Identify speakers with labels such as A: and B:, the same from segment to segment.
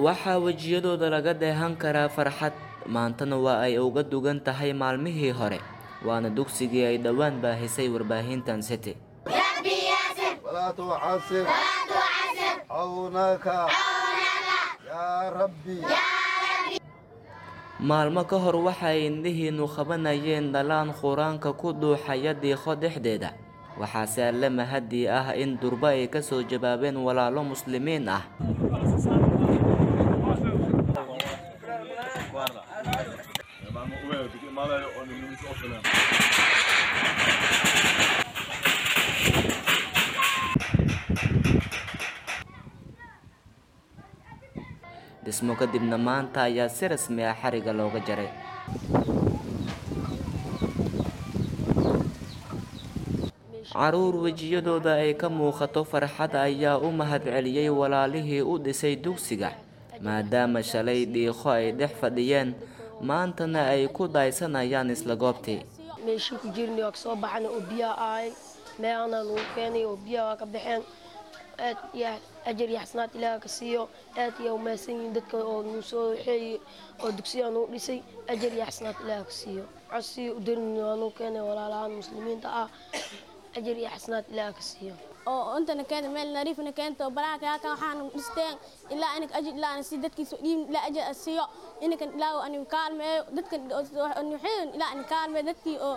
A: waxaa wejiyadooda laga dheehan karaa farxad maantana waa ay uga dugan tahay maalmihii hore waana dugsigii ay dhowaan baahisay warbaahintan city maalmo ka hor waxaay indhihiinu qabanayeen dhalaan quraanka ku dhuuxaya diiqo dhexdeeda waxaase alle mahaddii ah in durba ay ka soo jawaabeen walaalo muslimiin ah dhismo kadibna maanta ayaa si rasmi ah xariga looga jaray caruur wejiyadooda ay ka muuqato farxad ayaa u mahadceliyey walaalihii u dhisay dugsiga maadaama shalay dhiiqo ay dhex fadhiyeen maantana ay ku daaysanayaan isla goobtii meeshii ku jirnay waa ka soo baxan oo biyaha ahayn meeana lagu keenay oo biyaha waa ka baxeen aad iyo ajar iyo xasanaad ilaaha ka siiyo aad iyo umahadsan yihiin dadka oo nuu soo waxeeyey oo dugsiyaa nuu dhisay ajar iyo xasanaad ilaaha ka siiyo codsigii u darin keenay walaalahaan muslimiinta ah ajar iyo xasanaad ilaaha ka siiyo oo intana keenta meel nariifna keenta oo balaha kaaka dhisteen ilaa inak ajir ilaa sii dadkiisa dhiin ilaa ajir asiyo inakan ilaa ani kaalmeeyo dadkan waxay ilaa ani kaalmeeyo dadkii oo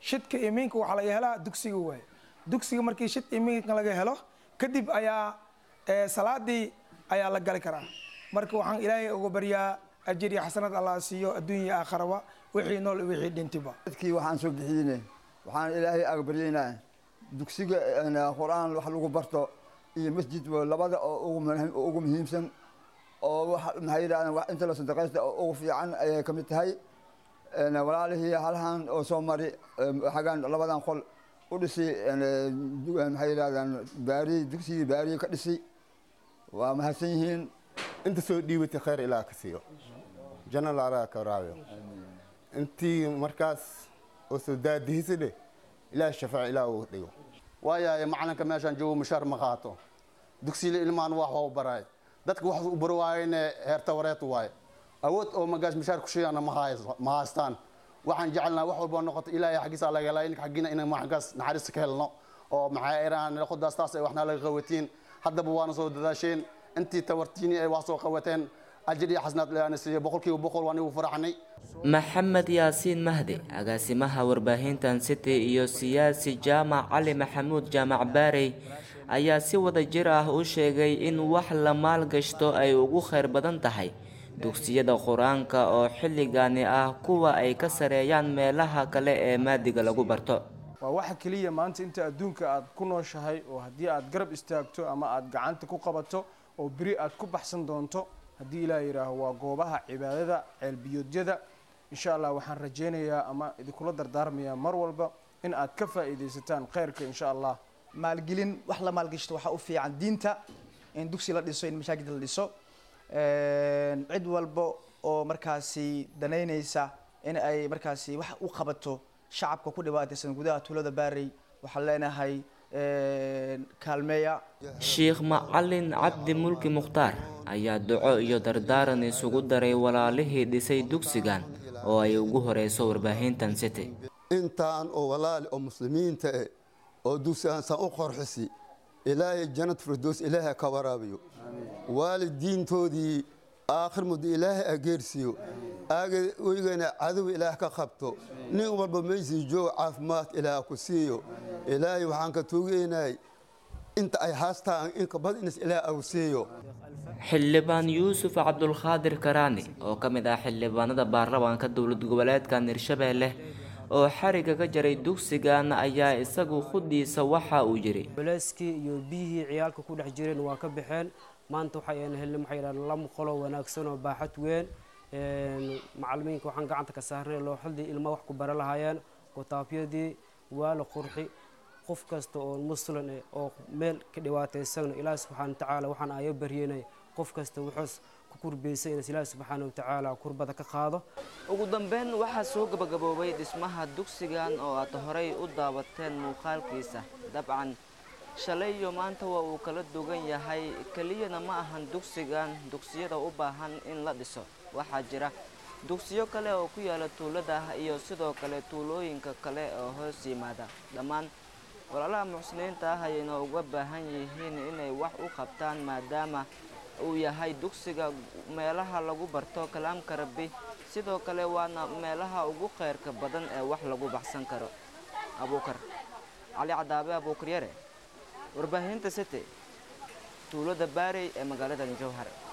A: shidka iminka waxaa laga helaa dugsiga waay dugsiga markii shid iminka laga helo kadib ayaa eh, salaadii ayaa la gali karaa marka waxaan ilaahay uga baryaa ajir iyo xasanad allaa siiyo adduunya aakharaba wixii nool wixii dhintiba dadkii waxaan soo bixiyine waxaan ilaahay agbaryaynaa dugsiga eh, qur-aan wax lagu barto iyo masjid labada oo ugu muhiimsan oo maxay yidhahdeen wax inta la sadaqaysta oo ugu fiican ayay ka mid tahay walaalihii halhaan oo soo mari xagaan labadan qol u dhisi maxay yidhahdaan baari digsigii baariyi ka dhisi waa mahadsan yihiin inta soo dhiibatay khayr ilaa ka siiyo janna laalaga ka waraabiyo intii markaas oo soo daadihisa dheh ilaah shafaac ilaah uga dhigo waayahay macalinka meeshaan joogo mushaar ma qaato dugsiile ilmaan wax waa u baraay dadka wax u bari waayene heerta wareed waaye awood oo magaas mashaar kusheegaana ma haystaan waxaan jecelnaa wax walba noqoto ilaahay xaggiisa laga helaa xaggiina inaan waxgaas naxariista ka helno oo maxaa eraan noqodaas taas ay waxna laga qawatiin haddaba waana soo dadaasheen intii tawartiini ay waa soo qawateen ajir iyo xasnaad ilaana siiyo boqolkiiba boqol waan igu faraxnay maxamed yaasiin mahdi agaasimaha warbaahintan city iyo siyaasi jaamac cali maxamuud jaamac baarey ayaa si wada jir ah u sheegay in wax la maalgashto ay ugu khayr badan tahay dugsiyada qur-aanka oo xilligani ah kuwa ay ka sareeyaan meelaha kale ee maadiga lagu barto waa waxa keliya maanta inta adduunka aad ku nooshahay oo haddii aad garab istaagto ama aad gacanta ku qabato oo beri aad ku baxsan doonto haddii ilaah yidhaaho waa goobaha cibaadada ceelbiyoodyada insha allah waxaan rajaynayaa ama idinkula dardaarmayaa mar walba in aad ka faa'iidaysataan khayrka insha allah maalgelin wax la maalgashto waxaa u fiican diinta in dugsi la dhiso in masaajid la dhiso cid walba oo markaasi danaynaysa in ay markaasi wax u qabato shacabka ku dhibaataysan gudaha tuulada baarey waxaan leenahay kaalmeeya sheikh macalin cabdi mulki mukhtaar ayaa duco iyo dardaaran isugu daray walaalihii dhisay dugsigan oo ay ugu horeyso warbaahintan city intaan oo walaali oo muslimiinta e oo dugsigansaan u qorxisi ilaahay janad firdows ilaaha ka waraabiyo waalidiintoodii aakhir muddo ilaahay ageersiiyo aagweygana cadow ilaah ka qabto nin walba meysii jooga caafimaad ilaah ku siiyo ilaahay waxaan ka tuugeenahay inta ay haastaan inkabad ins ilaah au siiyo xildhibaan yuusuf cabdulkhaadir karaani oo ka mid ah xildhibaanada baarlamaanka dowlad goboleedka hirshabeelle oo xariga ka jaray dugsigaana ayaa isagu khuddiisa waxa uu yidhi culeyskii iyo biyihii ciyaalka ku dhex jireen waa ka baxeen maanta waxaan helnay maxay yidhahdeen lama qolo wanaagsan oo baaxad weyn macalimiinka waxaan gacanta ka saarnay looxadii ilma wax ku bara lahaayeen kutaabyadii waa la qurxi qof kasta oo muslim eh oo meel ka dhibaataysanno ilaahi subxaana wa tacaala waxaan ayo baryeynay qof kasta wuxuus ku kurbaysa inuus ilaahi subxaana wa kurbada ka qaado ugu dambeyn waxaa soo gabagaboobay dhismaha dugsigan oo aad horay u daawateen muuqaalkiisa dabcan shalay maanta waa uu kala dugan yahay keliyana ma ahan dugsigan dugsiyada u baahan in la dhiso waxaa jira dugsiyo kale oo ku yaala tuulada iyo sidoo kale tuulooyinka kale oo hoos yimaada dhammaan walaalaha muxsiniinta ah ayayna uga baahan yihiin inay wax u qabtaan maadaama uu yahay dugsiga meelaha lagu barto kalaamka rabbi sidoo kale waana meelaha ugu kheyrka badan ee wax lagu baxsan karo abuukar cali cadaabe abuukaryare warbaahinta sete tuulada baarey ee magaalada jowhar